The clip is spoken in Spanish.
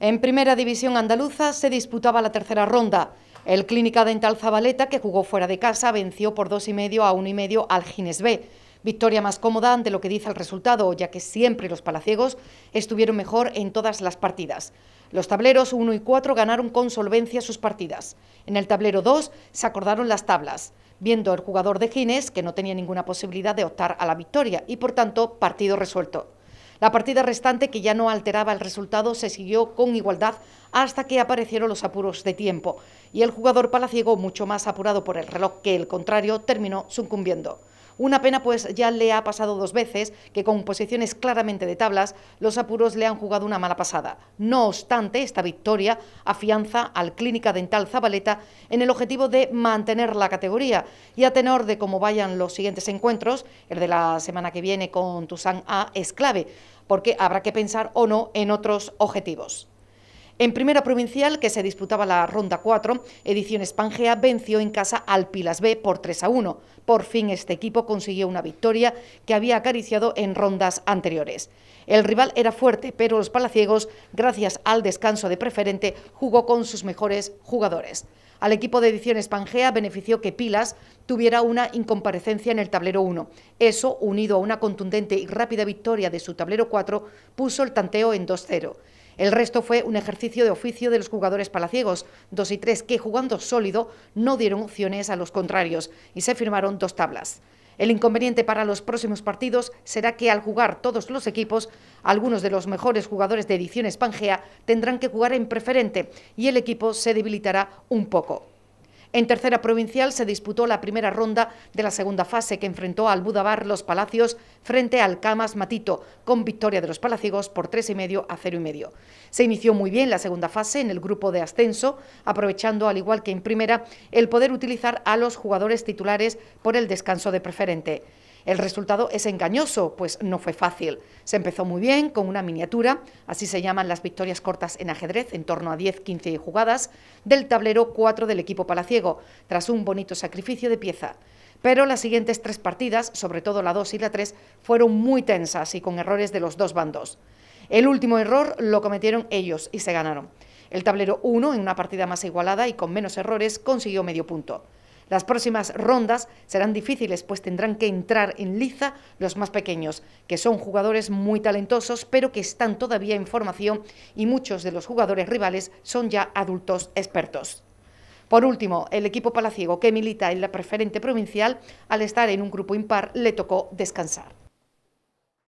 En Primera División Andaluza se disputaba la tercera ronda. El Clínica Dental Zabaleta, que jugó fuera de casa, venció por dos y medio a uno y medio al Gines B. Victoria más cómoda de lo que dice el resultado, ya que siempre los palaciegos estuvieron mejor en todas las partidas. Los tableros 1 y 4 ganaron con solvencia sus partidas. En el tablero 2 se acordaron las tablas, viendo el jugador de Gines que no tenía ninguna posibilidad de optar a la victoria y, por tanto, partido resuelto. La partida restante, que ya no alteraba el resultado, se siguió con igualdad hasta que aparecieron los apuros de tiempo y el jugador palaciego, mucho más apurado por el reloj que el contrario, terminó sucumbiendo. Una pena pues ya le ha pasado dos veces que con posiciones claramente de tablas los apuros le han jugado una mala pasada. No obstante, esta victoria afianza al Clínica Dental Zabaleta en el objetivo de mantener la categoría y a tenor de cómo vayan los siguientes encuentros, el de la semana que viene con Tusan A es clave porque habrá que pensar o no en otros objetivos. En primera provincial, que se disputaba la ronda 4, Ediciones Pangea venció en casa al Pilas B por 3 a 1. Por fin este equipo consiguió una victoria que había acariciado en rondas anteriores. El rival era fuerte, pero los palaciegos, gracias al descanso de preferente, jugó con sus mejores jugadores. Al equipo de Ediciones Pangea benefició que Pilas tuviera una incomparecencia en el tablero 1. Eso, unido a una contundente y rápida victoria de su tablero 4, puso el tanteo en 2-0. El resto fue un ejercicio de oficio de los jugadores palaciegos, dos y tres, que jugando sólido no dieron opciones a los contrarios y se firmaron dos tablas. El inconveniente para los próximos partidos será que al jugar todos los equipos, algunos de los mejores jugadores de edición Pangea tendrán que jugar en preferente y el equipo se debilitará un poco. En tercera provincial se disputó la primera ronda de la segunda fase que enfrentó al Budabar Los Palacios frente al Camas Matito, con victoria de los Palacios por 3,5 y medio a cero y medio. Se inició muy bien la segunda fase en el grupo de ascenso, aprovechando al igual que en primera el poder utilizar a los jugadores titulares por el descanso de preferente. El resultado es engañoso, pues no fue fácil. Se empezó muy bien con una miniatura, así se llaman las victorias cortas en ajedrez, en torno a 10-15 jugadas, del tablero 4 del equipo palaciego, tras un bonito sacrificio de pieza. Pero las siguientes tres partidas, sobre todo la 2 y la 3, fueron muy tensas y con errores de los dos bandos. El último error lo cometieron ellos y se ganaron. El tablero 1, en una partida más igualada y con menos errores, consiguió medio punto. Las próximas rondas serán difíciles, pues tendrán que entrar en liza los más pequeños, que son jugadores muy talentosos, pero que están todavía en formación y muchos de los jugadores rivales son ya adultos expertos. Por último, el equipo palaciego que milita en la preferente provincial, al estar en un grupo impar, le tocó descansar.